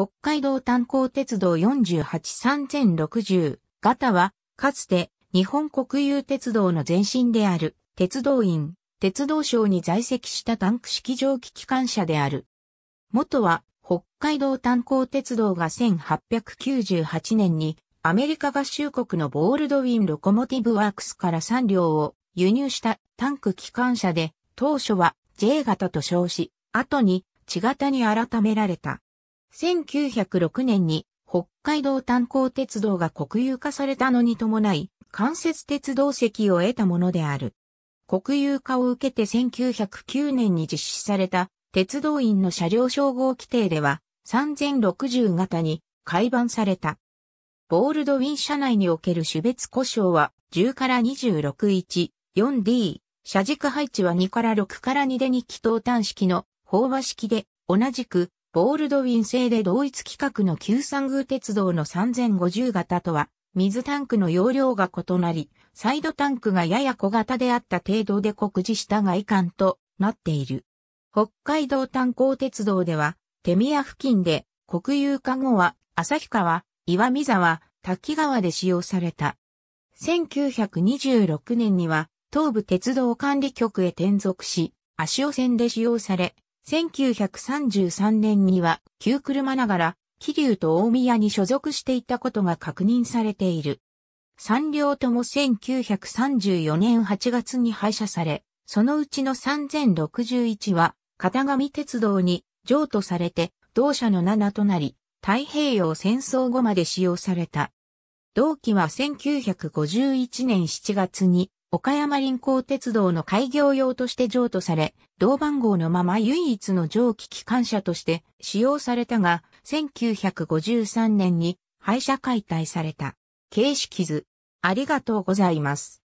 北海道炭鉱鉄道483060型は、かつて日本国有鉄道の前身である鉄道院、鉄道省に在籍したタンク式蒸気機関車である。元は北海道炭鉱鉄道が1898年にアメリカ合衆国のボールドウィン・ロコモティブ・ワークスから3両を輸入したタンク機関車で、当初は J 型と称し、後に地型に改められた。1906年に北海道炭鉱鉄道が国有化されたのに伴い、間接鉄道席を得たものである。国有化を受けて1909年に実施された鉄道員の車両称号規定では3060型に改版された。ボールドウィン車内における種別故障は10から261、4D、車軸配置は2から6から2で2気筒端式の飽和式で同じくボールドウィン製で同一規格の旧三宮鉄道の3050型とは、水タンクの容量が異なり、サイドタンクがやや小型であった程度で酷似した外観となっている。北海道炭鉱鉄道では、手宮付近で国有化後は、旭川、岩見沢、滝川で使用された。1926年には、東武鉄道管理局へ転属し、足尾線で使用され、1933年には旧車ながら、桐生と大宮に所属していたことが確認されている。三両とも1934年8月に廃車され、そのうちの3061は、片上鉄道に譲渡されて、同社の7となり、太平洋戦争後まで使用された。同期は1951年7月に岡山臨港鉄道の開業用として譲渡され、同番号のまま唯一の蒸気機関車として使用されたが、1953年に廃車解体された。形式図。ありがとうございます。